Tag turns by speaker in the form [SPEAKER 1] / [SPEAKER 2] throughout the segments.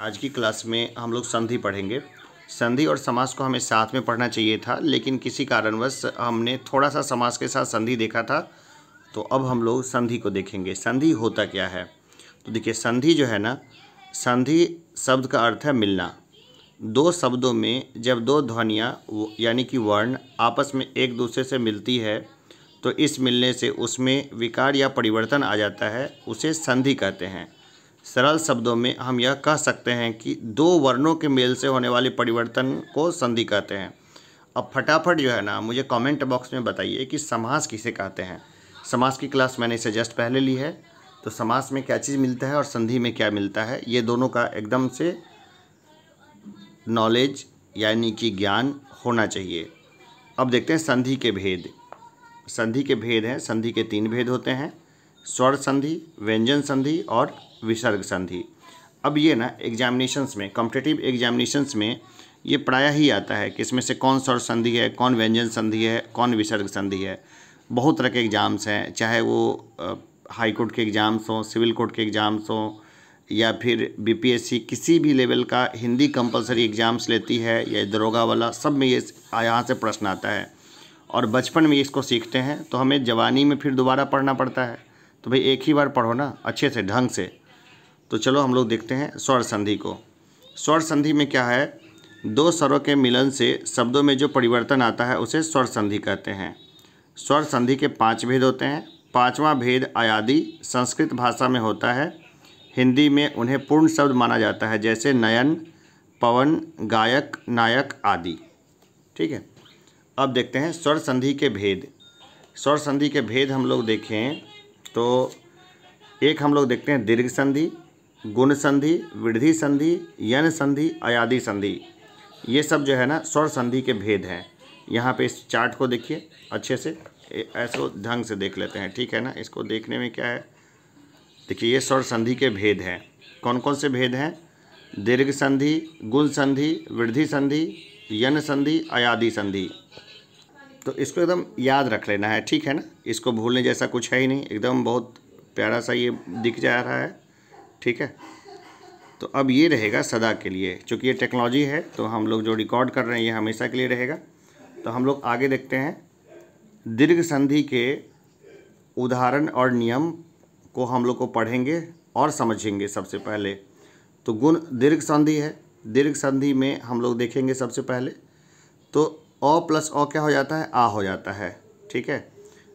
[SPEAKER 1] आज की क्लास में हम लोग संधि पढ़ेंगे संधि और समास को हमें साथ में पढ़ना चाहिए था लेकिन किसी कारणवश हमने थोड़ा सा समास के साथ संधि देखा था तो अब हम लोग संधि को देखेंगे संधि होता क्या है तो देखिए संधि जो है ना संधि शब्द का अर्थ है मिलना दो शब्दों में जब दो ध्वनियाँ यानी कि वर्ण आपस में एक दूसरे से मिलती है तो इस मिलने से उसमें विकार या परिवर्तन आ जाता है उसे संधि कहते हैं सरल शब्दों में हम यह कह सकते हैं कि दो वर्णों के मेल से होने वाले परिवर्तन को संधि कहते हैं अब फटाफट जो है ना मुझे कमेंट बॉक्स में बताइए कि समास किसे कहते हैं समास की क्लास मैंने इसे जस्ट पहले ली है तो समास में क्या चीज़ मिलता है और संधि में क्या मिलता है ये दोनों का एकदम से नॉलेज यानी कि ज्ञान होना चाहिए अब देखते हैं संधि के भेद संधि के भेद हैं संधि के तीन भेद होते हैं स्वर संधि व्यंजन संधि और विसर्ग संधि अब ये ना एग्जामिनेशंस में कॉम्पिटेटिव एग्जामिनेशंस में ये प्रायः ही आता है कि इसमें से कौन स्वर संधि है कौन व्यंजन संधि है कौन विसर्ग संधि है बहुत तरह के एग्ज़ाम्स हैं चाहे वो हाई कोर्ट के एग्ज़ाम्स हों सिविल कोर्ट के एग्ज़ाम्स हों या फिर बीपीएससी किसी भी लेवल का हिंदी कंपलसरी एग्ज़ाम्स लेती है या दरोगा वाला सब में ये यहाँ से प्रश्न आता है और बचपन में इसको सीखते हैं तो हमें जवानी में फिर दोबारा पढ़ना पड़ता है तो भाई एक ही बार पढ़ो ना अच्छे से ढंग से तो चलो हम लोग देखते हैं स्वर संधि को स्वर संधि में क्या है दो स्वरों के मिलन से शब्दों में जो परिवर्तन आता है उसे स्वर संधि कहते हैं स्वर संधि के पांच भेद होते हैं पांचवा भेद आयादि संस्कृत भाषा में होता है हिंदी में उन्हें पूर्ण शब्द माना जाता है जैसे नयन पवन गायक नायक आदि ठीक है अब देखते हैं स्वर संधि के भेद स्वर संधि के भेद हम लोग देखें तो एक हम लोग देखते हैं दीर्घ संधि गुण संधि वृद्धि संधि यन संधि अयादि संधि ये सब जो है ना स्वर संधि के भेद हैं यहाँ पे इस चार्ट को देखिए अच्छे से ऐसे ढंग से देख लेते हैं ठीक है ना इसको देखने में क्या है देखिए ये स्वर संधि के भेद हैं कौन कौन से भेद हैं दीर्घ संधि गुण संधि वृद्धि संधि यन संधि अयादि संधि तो इसको एकदम याद रख लेना है ठीक है ना इसको भूलने जैसा कुछ है ही नहीं एकदम बहुत प्यारा सा ये दिख जा रहा है ठीक है तो अब ये रहेगा सदा के लिए चूँकि ये टेक्नोलॉजी है तो हम लोग जो रिकॉर्ड कर रहे हैं ये हमेशा के लिए रहेगा तो हम लोग आगे देखते हैं दीर्घ संधि के उदाहरण और नियम को हम लोग को पढ़ेंगे और समझेंगे सबसे पहले तो गुण दीर्घ संधि है दीर्घ संधि में हम लोग देखेंगे सबसे पहले तो अ प्लस अ क्या हो जाता है आ हो जाता है ठीक है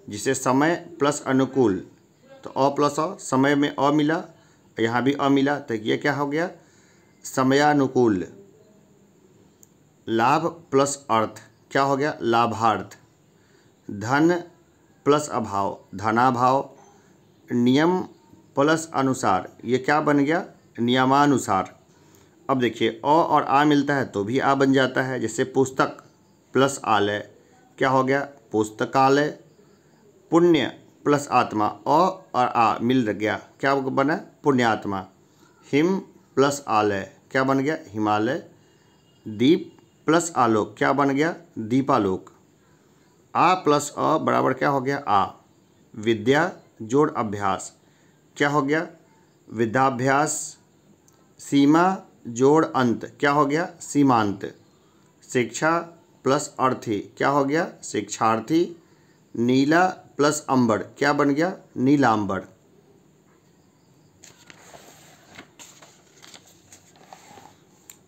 [SPEAKER 1] जिसे समय प्लस अनुकूल तो अ प्लस अ समय में अ मिला तो यहाँ भी अ मिला तो ये क्या हो गया समयानुकूल लाभ प्लस अर्थ क्या हो गया लाभार्थ धन प्लस अभाव धनाभाव नियम प्लस अनुसार ये क्या बन गया नियमानुसार अब देखिए अ और आ मिलता है तो भी आ बन जाता है जैसे पुस्तक प्लस आलय क्या हो गया पुस्तकालय पुण्य प्लस आत्मा अ और आ मिल गया क्या बना पुण्यात्मा हिम प्लस आलय क्या बन गया हिमालय दीप प्लस आलोक क्या बन गया दीपालोक आ प्लस अ बराबर क्या हो गया आ विद्या जोड़ अभ्यास क्या हो गया विद्याभ्यास सीमा जोड़ अंत क्या हो गया सीमांत शिक्षा प्लस अर्थी क्या हो गया शिक्षार्थी नीला प्लस अंबर क्या बन गया नीलांबर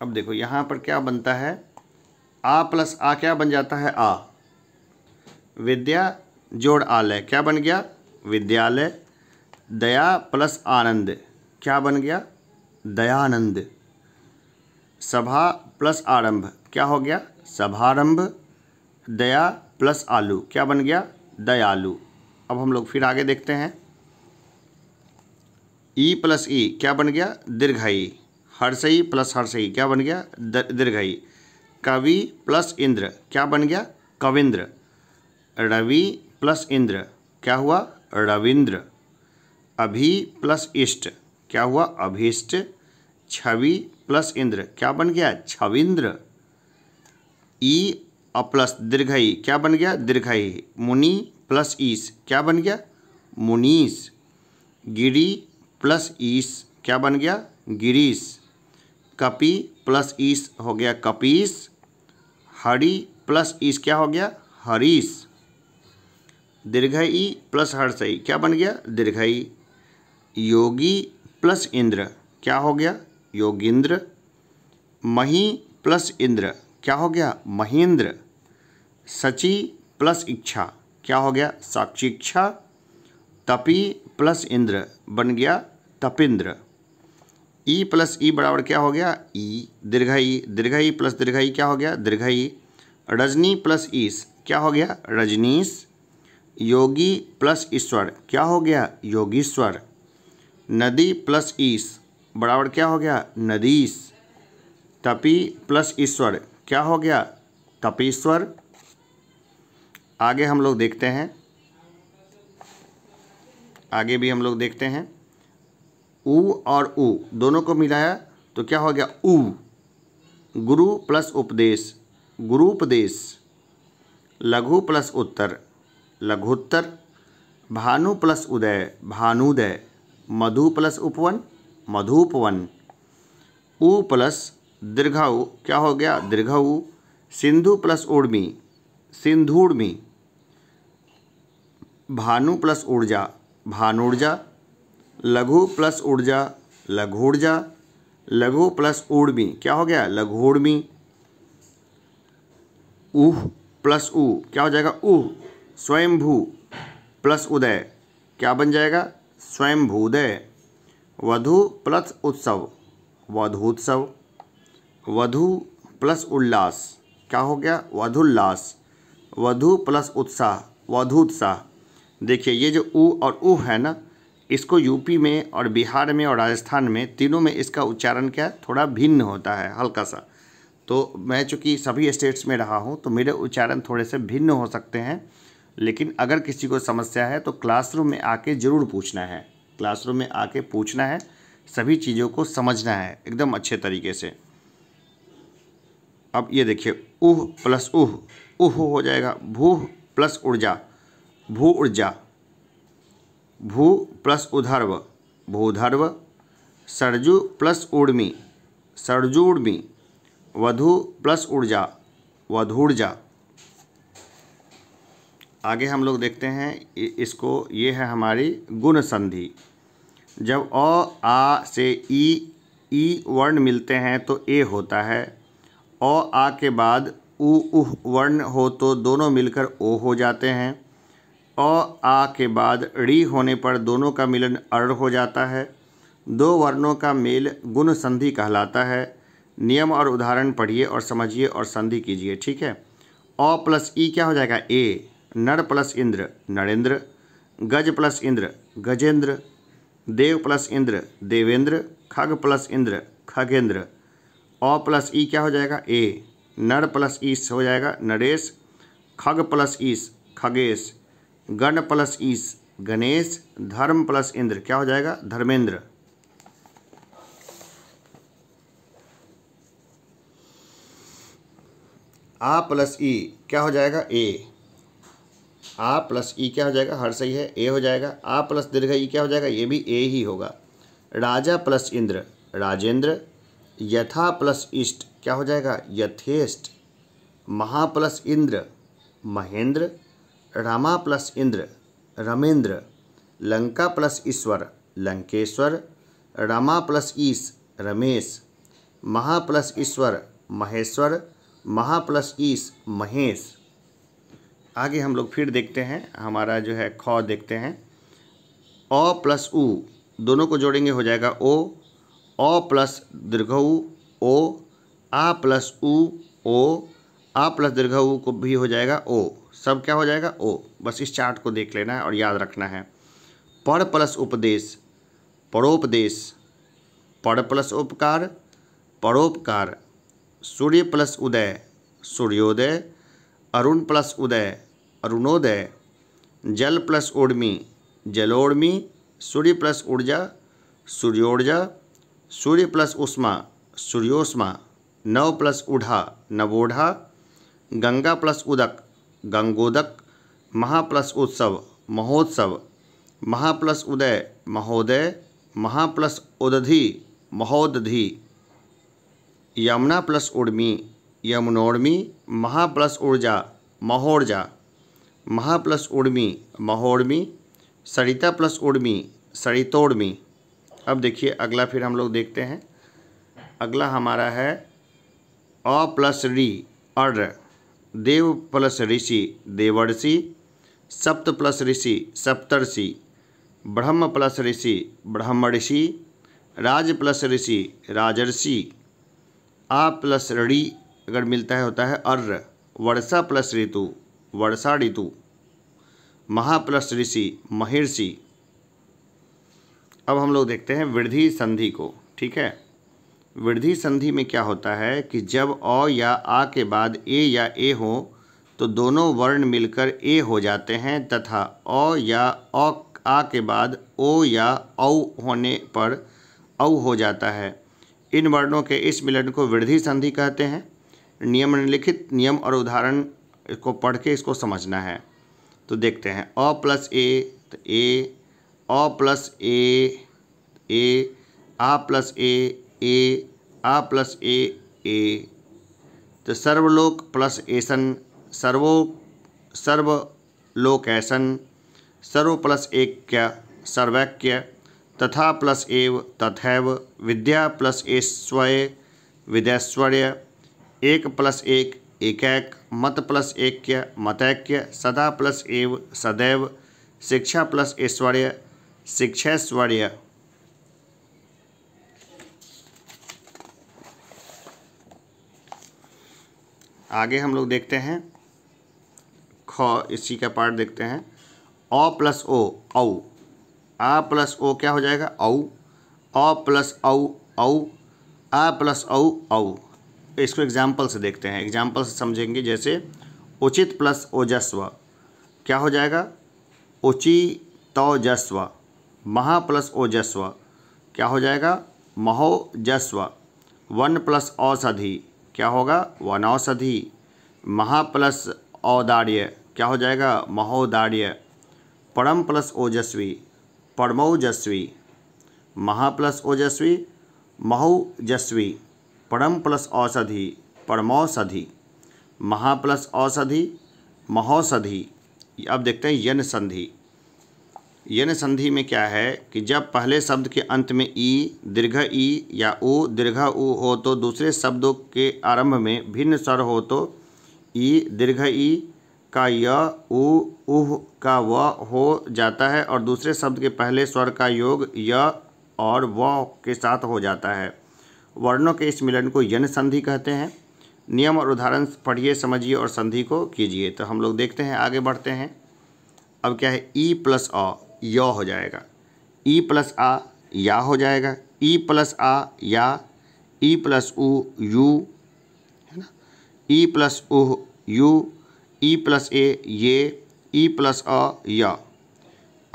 [SPEAKER 1] अब देखो यहां पर क्या बनता है आ प्लस आ क्या बन जाता है आ विद्या जोड़ आलय क्या बन गया विद्यालय दया प्लस आनंद क्या बन गया दयानंद सभा प्लस आरंभ क्या हो गया सभारंभ दया प्लस आलू क्या बन गया दयालु अब हम लोग फिर आगे देखते हैं ई प्लस ई क्या बन गया दीर्घई हर्षई प्लस हर्षई क्या बन गया दीर्घई कवि प्लस इंद्र क्या बन गया कविंद्र रवि प्लस इंद्र क्या हुआ रविंद्र अभी प्लस इष्ट क्या हुआ अभीष्ट छवि प्लस इंद्र क्या बन गया छविंद्र ई और प्लस दीर्घई क्या बन गया दीर्घई मुनि प्लस ईस क्या बन गया मुनीस गिरी प्लस ईस क्या बन गया गिरीश कपि प्लस ईस हो गया कपीस हरि प्लस ईस क्या हो गया हरीश दीर्घ ई प्लस हर्षई क्या बन गया दीर्घई योगी प्लस इंद्र क्या हो गया योगिंद्र मही प्लस इंद्र क्या हो गया महेंद्र सची प्लस इच्छा क्या हो गया साक्षी इच्छा तपी प्लस इंद्र बन गया तपिंद्र ई प्लस ई बराबर क्या हो गया ई दीर्घ ई दीर्घ ई प्लस दीर्घ ई क्या हो गया दीर्घ ई रजनी प्लस ईस क्या हो गया रजनीश योगी प्लस ईश्वर क्या हो गया योगीश्वर नदी प्लस ईस बराबर क्या हो गया नदीस तपी प्लस ईश्वर क्या हो गया कपीश्वर आगे हम लोग देखते हैं आगे भी हम लोग देखते हैं उ और उ दोनों को मिलाया तो क्या हो गया उ गुरु प्लस उपदेश गुरुपदेश लघु प्लस उत्तर लघुत्तर भानु प्लस उदय भानुदय मधु प्लस उपवन मधुपवन ऊ प्लस दीर्घाऊ क्या हो गया दीर्घाऊ सिंधु प्लस उर्मी सिंधुर्मी भानु प्लस ऊर्जा भानुर्जा लघु प्लस ऊर्जा लघुर्जा लघु प्लस ऊर्मी क्या हो गया लघुर्मी ऊह प्लस ऊ क्या हो जाएगा ऊह स्वयंभू प्लस उदय क्या बन जाएगा स्वयंभूदय वधु प्लस उत्सव उत्सव वधु प्लस उल्लास क्या हो गया वधुल्लास वधु प्लस उत्साह वधु उत्साह देखिए ये जो ऊ और ऊ है ना इसको यूपी में और बिहार में और राजस्थान में तीनों में इसका उच्चारण क्या है थोड़ा भिन्न होता है हल्का सा तो मैं चूँकि सभी स्टेट्स में रहा हूँ तो मेरे उच्चारण थोड़े से भिन्न हो सकते हैं लेकिन अगर किसी को समस्या है तो क्लासरूम में आके ज़रूर पूछना है क्लासरूम में आके पूछना है सभी चीज़ों को समझना है एकदम अच्छे तरीके से अब ये देखिए उह प्लस उह उह हो जाएगा भू प्लस ऊर्जा भू ऊर्जा भू प्लस उधर्व भूधर्व सरजू प्लस उर्मी सरजूर्मी वधु प्लस ऊर्जा वधूर्जा आगे हम लोग देखते हैं इसको ये है हमारी गुण संधि जब अ आ से ई ई वर्ण मिलते हैं तो ए होता है ओ आ के बाद उ उह वर्ण हो तो दोनों मिलकर ओ हो जाते हैं अ आ के बाद ऋ होने पर दोनों का मिलन अर् हो जाता है दो वर्णों का मेल गुण संधि कहलाता है नियम और उदाहरण पढ़िए और समझिए और संधि कीजिए ठीक है अ प्लस ई क्या हो जाएगा ए नर प्लस इंद्र नरेंद्र गज प्लस इंद्र गजेंद्र देव प्लस इंद्र देवेंद्र खग प्लस इंद्र खगेंद्र ओ प्लस ई क्या हो जाएगा ए नर प्लस ईस हो जाएगा नरेश खग प्लस ईस खगेश गण प्लस ईस गणेश धर्म प्लस इंद्र क्या हो जाएगा धर्मेंद्र आ प्लस ई क्या हो जाएगा ए आ प्लस ई क्या हो जाएगा हर सही है ए हो जाएगा आ प्लस दीर्घ ई क्या हो जाएगा ये भी ए ही होगा राजा प्लस इंद्र राजेंद्र यथा प्लस इष्ट क्या हो जाएगा यथेष्ट महा प्लस इंद्र महेंद्र रामा प्लस इंद्र रमेंद्र लंका प्लस ईश्वर लंकेश्वर रामा प्लस ईश रमेश महा प्लस ईश्वर महेश्वर महा प्लस ईश महेश आगे हम लोग फिर देखते हैं हमारा जो है ख देखते हैं अ प्लस उ दोनों को जोड़ेंगे हो जाएगा ओ अ प्लस दीर्घ ऊ ओ आ प्लस ऊ ओ आ प्लस दीर्घ ऊ को भी हो जाएगा ओ सब क्या हो जाएगा ओ बस इस चार्ट को देख लेना है और याद रखना है पर प्लस उपदेश परोपदेश पर प्लस उपकार परोपकार सूर्य प्लस उदय सूर्योदय अरुण प्लस उदय अरुणोदय जल प्लस उर्मी जलोर्मी सूर्य प्लस ऊर्जा सूर्योर्जा सूर्य प्लस उष्मा सूर्योष्मा नव प्लस उढ़ा नवोढ़ा गंगा प्लस उदक गंगोदक महा प्लस उत्सव महोत्सव महा प्लस उदय महोदय महा प्लस उदधि महोदधि यमुना प्लस उर्मी यमुनोर्मी महा प्लस ऊर्जा महोर्जा महा प्लस उर्मी महोर्मी सरिता प्लस उर्मी सरितोर्मी अब देखिए अगला फिर हम लोग देखते हैं अगला हमारा है अ प्लस री अर्र देव प्लस ऋषि देवर्षि सप्त प्लस ऋषि सप्तर्षि ब्रह्म प्लस ऋषि ब्रह्म ऋषि राज प्लस ऋषि राजर्षि आ प्लस ऋणी अगर मिलता है होता है अर्र वर्षा प्लस ऋतु वर्षा ऋतु महा प्लस ऋषि महर्षि अब हम लोग देखते हैं वृद्धि संधि को ठीक है वृद्धि संधि में क्या होता है कि जब अ या आ के बाद ए या ए हो तो दोनों वर्ण मिलकर ए हो जाते हैं तथा अ या अ आ के बाद ओ या औ होने पर औ हो जाता है इन वर्णों के इस मिलन को वृद्धि संधि कहते हैं नियम निम्नलिखित नियम और उदाहरण को पढ़ के इसको समझना है तो देखते हैं अ प्लस ए तो ए अ प्लस ए ए आ प्लस ए ए आ प्लस ए ए तो सर्वलोक प्लस एसन सर्वो सर्वलोकैसन सर्व प्लस एक्य सर्वैक्य तथा प्लस एव तथैव विद्या प्लस एस्वय विद्याश्वर्य एक प्लस एक एकैक मत प्लस एक्य मतैक्य सदा प्लस एव सदैव शिक्षा प्लस ऐश्वर्य शिक्षेश्वर्य आगे हम लोग देखते हैं ख इसी का पार्ट देखते हैं अ प्लस ओ औ आ प्लस ओ क्या हो जाएगा औ अ प्लस औ औ आ प्लस औ औ इसको एग्जाम्पल से देखते हैं एग्जाम्पल से समझेंगे जैसे उचित प्लस ओजस्व क्या हो जाएगा उचित तो महा प्लस ओजस्व क्या हो जाएगा महोजस्व वन प्लस औषधि क्या होगा औषधि महा प्लस औदार्य क्या हो जाएगा महोदार्य परम प्लस ओजस्वी परमौजस्वी महा प्लस ओजस्वी महौजस्वी परम प्लस औषधि परमौषधि महा प्लस औषधि महौषधि अब देखते हैं यन संधि यन संधि में क्या है कि जब पहले शब्द के अंत में ई दीर्घ ई या उ दीर्घ ऊ हो तो दूसरे शब्दों के आरंभ में भिन्न स्वर हो तो ई दीर्घ ई का य उ उह का व हो जाता है और दूसरे शब्द के पहले स्वर का योग य और व के साथ हो जाता है वर्णों के इस मिलन को यन संधि कहते हैं नियम और उदाहरण पढ़िए समझिए और संधि को कीजिए तो हम लोग देखते हैं आगे बढ़ते हैं अब क्या है ई प्लस अ य हो जाएगा ई प्लस आ या हो जाएगा ई प्लस आ या ई प्लस ऊ यू है ना ई प्लस उह यू ई प्लस ए ये ई प्लस अ या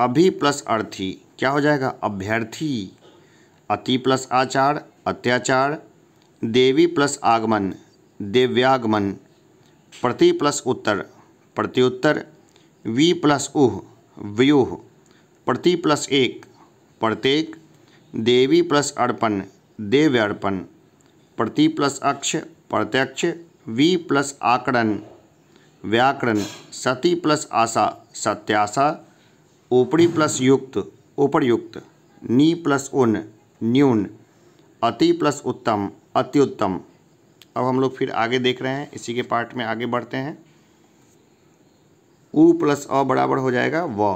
[SPEAKER 1] अभी प्लस अर्थी क्या हो जाएगा अभ्यर्थी अति प्लस आचार अत्याचार देवी प्लस आगमन देव्यागमन प्रति प्लस उत्तर प्रत्युत्तर वी प्लस उह व्यूह प्रति प्लस एक प्रत्येक देवी प्लस अर्पण देव्य अर्पण प्रति प्लस अक्ष प्रत्यक्ष वी प्लस आकरण व्याकरण सती प्लस आशा सत्याशा ऊपरी प्लस युक्त ऊपरयुक्त नी प्लस उन न्यून अति प्लस उत्तम अत्युत्तम अब हम लोग फिर आगे देख रहे हैं इसी के पार्ट में आगे बढ़ते हैं ऊ प्लस अ बराबर हो जाएगा व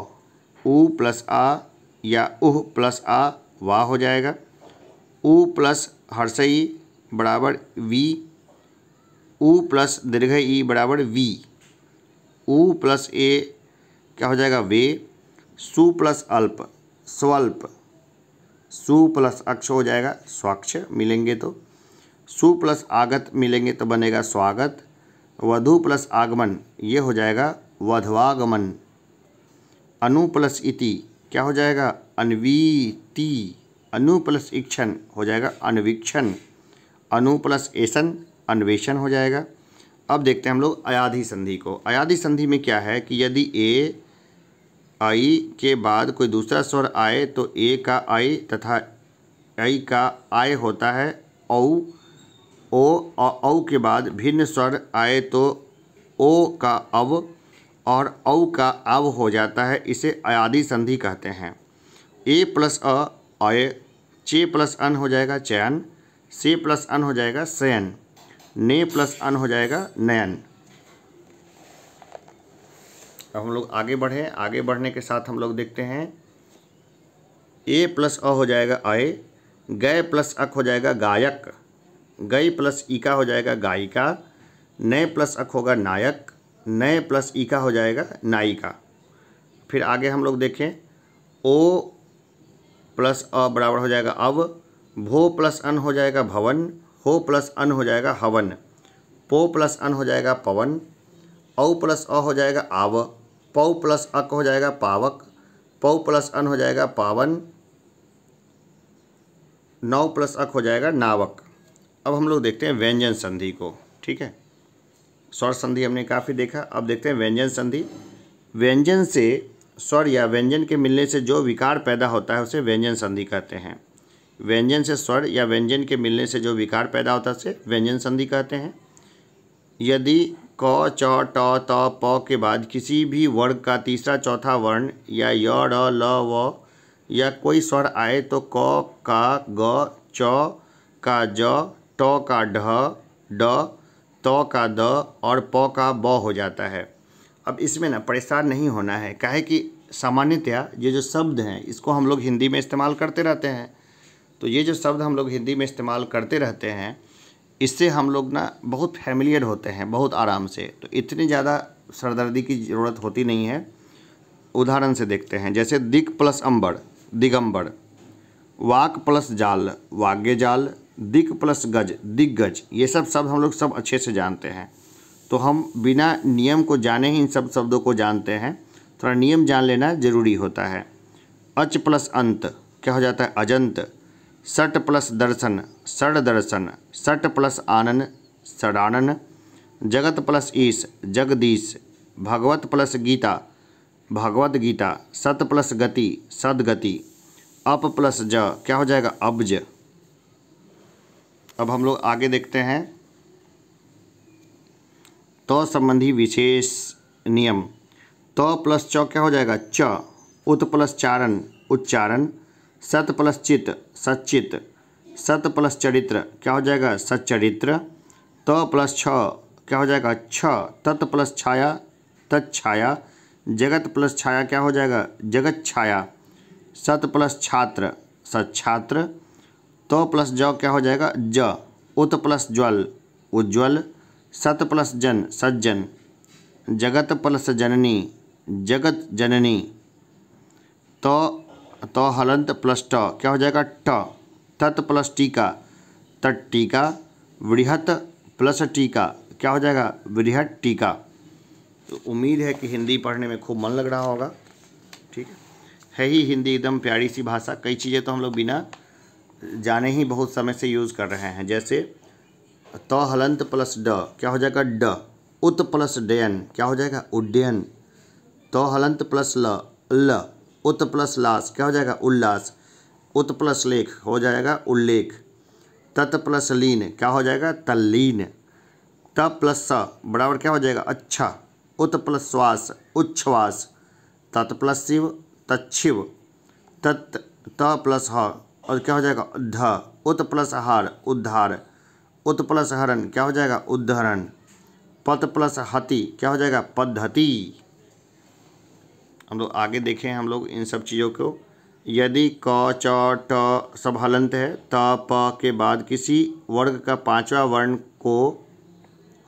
[SPEAKER 1] ऊ प्लस आ या उह प्लस आ वाह हो जाएगा ऊ प्लस हर्षई बराबर वी ऊ प्लस दीर्घ ई बराबर वी ऊ प्लस ए क्या हो जाएगा वे सु प्लस अल्प स्वल्प सु प्लस अक्ष हो जाएगा स्वाक्ष मिलेंगे तो सु प्लस आगत मिलेंगे तो बनेगा स्वागत वधु प्लस आगमन ये हो जाएगा वधवागमन अनु प्लस इति क्या हो जाएगा अनवीति अनु प्लस इक्षण हो जाएगा अनविक्षण अनु प्लस एसन अन्वेषण हो जाएगा अब देखते हैं हम लोग अयाधि संधि को अयाधि संधि में क्या है कि यदि ए आई के बाद कोई दूसरा स्वर आए तो ए का आई तथा आई का आय होता है औ ओ औ के बाद भिन्न स्वर आए तो ओ का अव और औ का अव हो जाता है इसे अयादि संधि कहते हैं ए प्लस अ अय चे प्लस अन हो जाएगा चयन से प्लस अन हो जाएगा सयन ने प्लस अन हो जाएगा नयन अब हम लोग आगे बढ़े आगे बढ़ने के साथ हम लोग देखते हैं ए प्लस अ हो जाएगा अय गय प्लस अक हो जाएगा गायक गई प्लस ई का हो जाएगा गायिका नय प्लस अक होगा नायक नए प्लस ई का हो जाएगा नाई का फिर आगे हम लोग देखें ओ प्लस अ बराबर हो जाएगा अव भो प्लस अन हो जाएगा भवन हो प्लस अन हो जाएगा हवन पो प्लस अन हो जाएगा पवन औ प्लस अ हो जाएगा आव पौ प्लस अक हो जाएगा पावक पौ प्लस अन हो जाएगा पावन नौ प्लस अक हो जाएगा नावक अब हम लोग देखते हैं व्यंजन संधि को ठीक है स्वर संधि हमने काफ़ी देखा अब देखते हैं व्यंजन संधि व्यंजन से स्वर या व्यंजन के मिलने से जो विकार पैदा होता है उसे व्यंजन संधि कहते हैं व्यंजन से स्वर या व्यंजन के मिलने से जो विकार पैदा होता है उसे व्यंजन संधि कहते हैं यदि क च ट त प के बाद किसी भी वर्ग का तीसरा चौथा वर्ण या य ल व या कोई स्वर आए तो क का ग च का ज ट का ढ ड तो का द और प का ब हो जाता है अब इसमें ना परेशान नहीं होना है काहे कि सामान्यतया ये जो शब्द हैं इसको हम लोग हिंदी में इस्तेमाल करते रहते हैं तो ये जो शब्द हम लोग हिंदी में इस्तेमाल करते रहते हैं इससे हम लोग ना बहुत फैमिलियर होते हैं बहुत आराम से तो इतनी ज़्यादा सरदर्दी की ज़रूरत होती नहीं है उदाहरण से देखते हैं जैसे दिग प्लस अंबर दिगंबर वाक प्लस जाल वाग्य जाल दिक प्लस गज दिग्गज ये सब शब्द हम लोग सब अच्छे से जानते हैं तो हम बिना नियम को जाने ही इन सब शब्दों को जानते हैं थोड़ा नियम जान लेना जरूरी होता है अच प्लस अंत क्या हो जाता है अजंत सट प्लस दर्शन सड़ दर्शन सट प्लस आनन सड़ानन जगत प्लस ईश जगदीश भगवत प्लस गीता भगवत गीता सत प्लस गति सदगति अप प्लस ज क्या हो जाएगा अब्ज अब हम लोग आगे देखते हैं तो संबंधी विशेष नियम तो प्लस च क्या हो जाएगा च उत प्लस चारण उच्चारण सत प्लस चित सचित सत प्लस चरित्र क्या हो जाएगा सच्चरित्र त तो प्लस छ क्या हो जाएगा छ तत् प्लस छाया तत्छाया जगत प्लस छाया क्या हो जाएगा जगत छाया सत प्लस छात्र सच्छात्र तो प्लस ज क्या हो जाएगा ज उत प्लस ज्वल उज्ज्वल सत प्लस जन सज्जन जगत प्लस जननी जगत जननी तो तो हलंत प्लस ट क्या हो जाएगा ट तत् प्लस टीका तट टीका वृहत प्लस टीका क्या हो जाएगा वृहत टीका तो उम्मीद है कि हिंदी पढ़ने में खूब मन लग रहा होगा ठीक है है ही हिंदी एकदम प्यारी सी भाषा कई चीज़ें तो हम लोग बिना जाने ही बहुत समय से यूज़ कर रहे हैं जैसे त हलंत प्लस ड क्या हो जाएगा ड उत प्लस डयन क्या हो जाएगा उड्डयन त हलंत प्लस ल ल उत प्लस लास क्या हो जाएगा उल्लास उत प्लस लेख हो जाएगा उल्लेख तत् प्लस लीन क्या हो जाएगा तल्लीन त प्लस स बराबर क्या हो जाएगा अच्छा उत प्लस श्वास उच्छ्वास तत् प्लस शिव तच्छिव तत् त प्लस ह और क्या हो जाएगा ध उत प्लस हर उद्धार उत प्लस हरण क्या हो जाएगा उद्धरण पत प्लस हति क्या हो जाएगा पद्धति हम लोग आगे देखें हम लोग इन सब चीज़ों को यदि क च ट सब हलंत है त प के बाद किसी वर्ग का पांचवा वर्ण को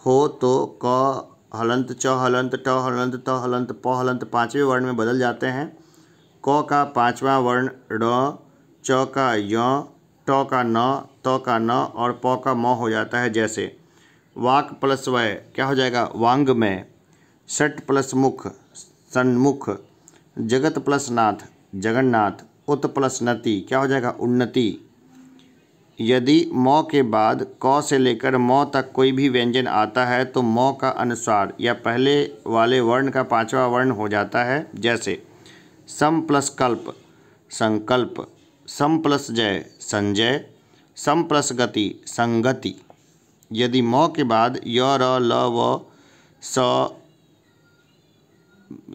[SPEAKER 1] हो तो क हलंत च हलंत ट हलंत त हलंत प हलंत पांचवें वर्ण में बदल जाते हैं क का पांचवा वर्ण ड च का य ट का न त का न और प का म हो जाता है जैसे वाक प्लस वय क्या हो जाएगा वांग में सट प्लस मुख सन्मुख जगत प्लस नाथ जगन्नाथ उत प्लस नति क्या हो जाएगा उन्नति यदि म के बाद क से लेकर म तक कोई भी व्यंजन आता है तो म का अनुसार या पहले वाले वर्ण का पांचवा वर्ण हो जाता है जैसे सम प्लस कल्प संकल्प सम प्लस जय संजय सम प्लस गति संगति यदि म के बाद य र ल व स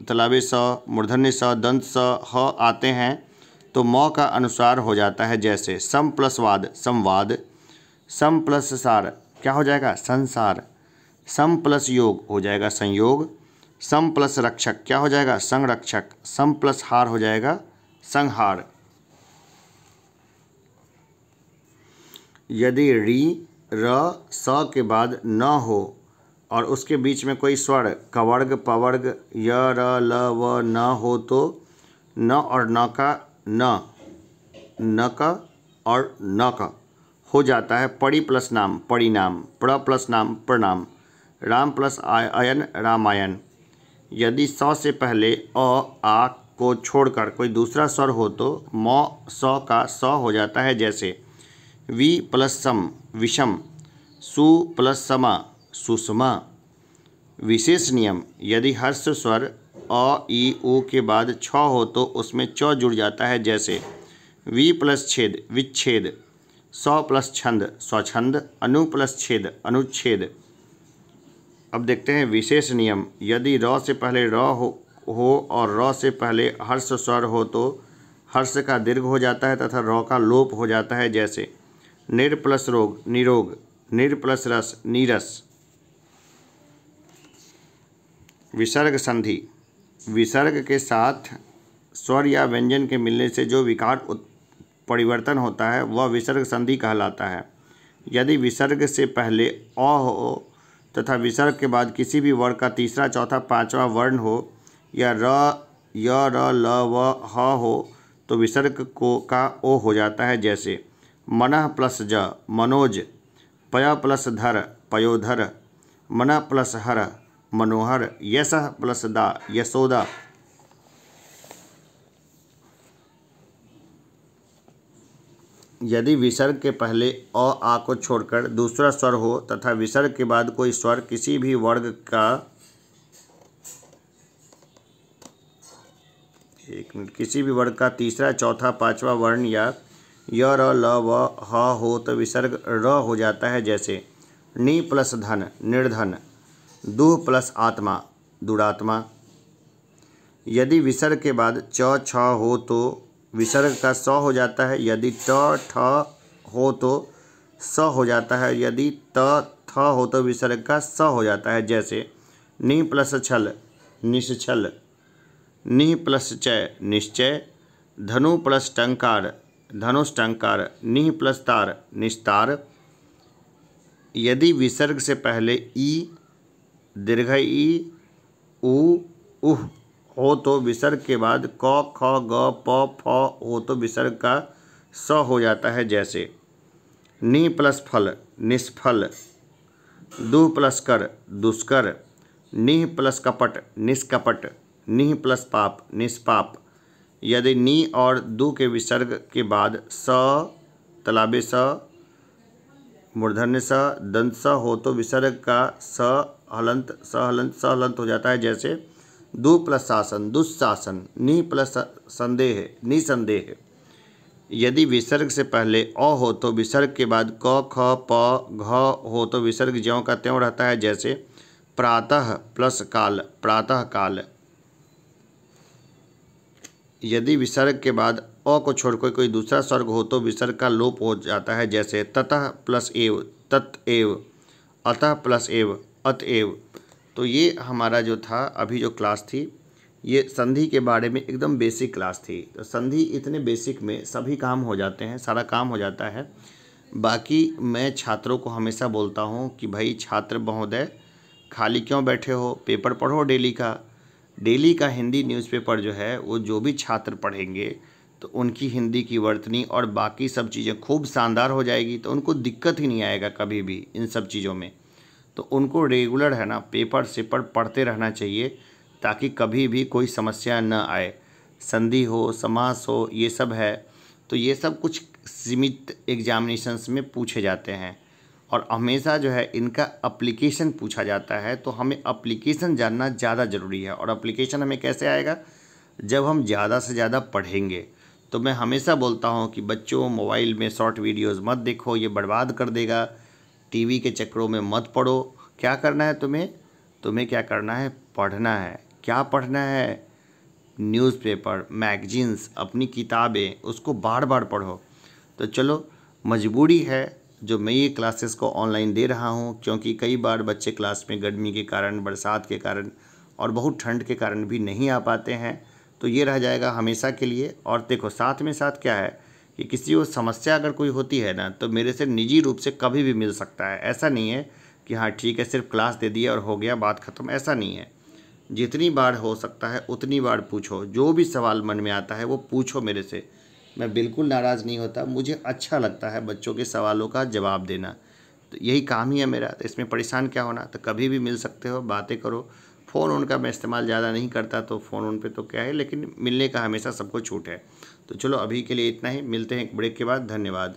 [SPEAKER 1] तलावे स मूर्धन्य स दंत स ह आते हैं तो म का अनुसार हो जाता है जैसे सम प्लस वाद संवाद सम प्लस सार क्या हो जाएगा संसार सम प्लस योग हो जाएगा संयोग सम प्लस रक्षक क्या हो जाएगा संरक्षक सम प्लस हार हो जाएगा संहार यदि री र स के बाद न हो और उसके बीच में कोई स्वर कवर्ग पवर्ग य र ल व न हो तो न और न का न न का और न का हो जाता है पड़ी प्लस नाम परिणाम प्र प्लस नाम प्रणाम राम प्लस अयन रामायण यदि स से पहले अ आ को छोड़कर कोई दूसरा स्वर हो तो म स का स हो जाता है जैसे वी प्लस सम विषम सु प्लस समा सुषमा विशेष नियम यदि हर्ष स्वर अ ई ओ के बाद छ हो तो उसमें च जुड़ जाता है जैसे वी प्लस छेद विच्छेद सौ प्लस छंद स्वच्छंद अनु प्लस छेद अनुच्छेद अब देखते हैं विशेष नियम यदि र से पहले र हो, हो और र से पहले हर्ष स्वर हो तो हर्ष का दीर्घ हो जाता है तथा र का लोप हो जाता है जैसे निर प्लस रोग निरोग निर प्लस रस नीरस विसर्ग संधि विसर्ग के साथ स्वर या व्यंजन के मिलने से जो विकार परिवर्तन होता है वह विसर्ग संधि कहलाता है यदि विसर्ग से पहले अ हो तथा विसर्ग के बाद किसी भी वर्ण का तीसरा चौथा पांचवा वर्ण हो या र य र ल व ह हो तो विसर्ग को का ओ हो जाता है जैसे मन प्लस ज मनोज पय प्लस धर पयोधर मन प्लस हर मनोहर यश प्लस दा यशोदा यदि विसर्ग के पहले अ आ को छोड़कर दूसरा स्वर हो तथा विसर्ग के बाद कोई स्वर किसी भी वर्ग का एक मिनट किसी भी वर्ग का तीसरा चौथा पांचवा वर्ण या य र ल व ह हो तो विसर्ग र हो जाता है जैसे नि प्लस धन निर्धन दुह प्लस आत्मा दुरात्मा यदि विसर्ग के बाद च छ हो तो विसर्ग का स हो जाता है यदि ट ठ हो तो स हो जाता है यदि त थ हो तो विसर्ग का स हो जाता है जैसे नि प्लस छल निश्छल नि प्लस चय निश्चय धनु प्लस टंकार धनुष्टंकार निह प्लस तार निस्तार यदि विसर्ग से पहले ई दीर्घ ई ऊ उह हो तो विसर्ग के बाद क ख ग प फ हो तो विसर्ग का स हो जाता है जैसे नि प्लस फल निष्फल दु प्लस कर दुष्कर निह प्लस कपट निष्कपट निह प्लस पाप निष्पाप यदि नी और दू के विसर्ग के बाद स तलाबे स मूर्धन्य स दंत स हो तो विसर्ग का स हलंत स हलंत स हलंत हो जाता है जैसे दु प्लस शासन दुस्शासन नी प्लस संदेह निसंदेह यदि विसर्ग से पहले अ हो तो विसर्ग के बाद क ख प घ हो तो विसर्ग ज्यों का त्यों रहता है जैसे प्रातः प्लस काल प्रातः काल यदि विसर्ग के बाद अ को छोड़कर कोई दूसरा स्वर्ग हो तो विसर्ग का लोप हो जाता है जैसे ततः प्लस एव तत्व अतः प्लस एव एव तो ये हमारा जो था अभी जो क्लास थी ये संधि के बारे में एकदम बेसिक क्लास थी तो संधि इतने बेसिक में सभी काम हो जाते हैं सारा काम हो जाता है बाकी मैं छात्रों को हमेशा बोलता हूँ कि भाई छात्र महोदय खाली क्यों बैठे हो पेपर पढ़ो डेली का डेली का हिंदी न्यूज़पेपर जो है वो जो भी छात्र पढ़ेंगे तो उनकी हिंदी की वर्तनी और बाकी सब चीज़ें खूब शानदार हो जाएगी तो उनको दिक्कत ही नहीं आएगा कभी भी इन सब चीज़ों में तो उनको रेगुलर है ना पेपर सेपर पढ़ते रहना चाहिए ताकि कभी भी कोई समस्या न आए संधि हो समास हो ये सब है तो ये सब कुछ सीमित एग्जामिनेशंस में पूछे जाते हैं और हमेशा जो है इनका अप्लीकेशन पूछा जाता है तो हमें अप्लीकेशन जानना ज़्यादा ज़रूरी है और अप्लीकेशन हमें कैसे आएगा जब हम ज़्यादा से ज़्यादा पढ़ेंगे तो मैं हमेशा बोलता हूँ कि बच्चों मोबाइल में शॉर्ट वीडियोज़ मत देखो ये बर्बाद कर देगा टीवी के चक्करों में मत पढ़ो क्या करना है तुम्हें तुम्हें क्या करना है पढ़ना है क्या पढ़ना है न्यूज़पेपर मैगजीन्स अपनी किताबें उसको बार बार पढ़ो तो चलो मजबूरी है जो मैं ये क्लासेस को ऑनलाइन दे रहा हूँ क्योंकि कई बार बच्चे क्लास में गर्मी के कारण बरसात के कारण और बहुत ठंड के कारण भी नहीं आ पाते हैं तो ये रह जाएगा हमेशा के लिए और देखो साथ में साथ क्या है कि किसी को समस्या अगर कोई होती है ना तो मेरे से निजी रूप से कभी भी मिल सकता है ऐसा नहीं है कि हाँ ठीक है सिर्फ क्लास दे दिया और हो गया बात ख़त्म ऐसा नहीं है जितनी बार हो सकता है उतनी बार पूछो जो भी सवाल मन में आता है वो पूछो मेरे से मैं बिल्कुल नाराज़ नहीं होता मुझे अच्छा लगता है बच्चों के सवालों का जवाब देना तो यही काम ही है मेरा तो इसमें परेशान क्या होना तो कभी भी मिल सकते हो बातें करो फ़ोन उनका मैं इस्तेमाल ज़्यादा नहीं करता तो फ़ोन उन पर तो क्या है लेकिन मिलने का हमेशा सबको छूट है तो चलो अभी के लिए इतना ही मिलते हैं एक ब्रेक के बाद धन्यवाद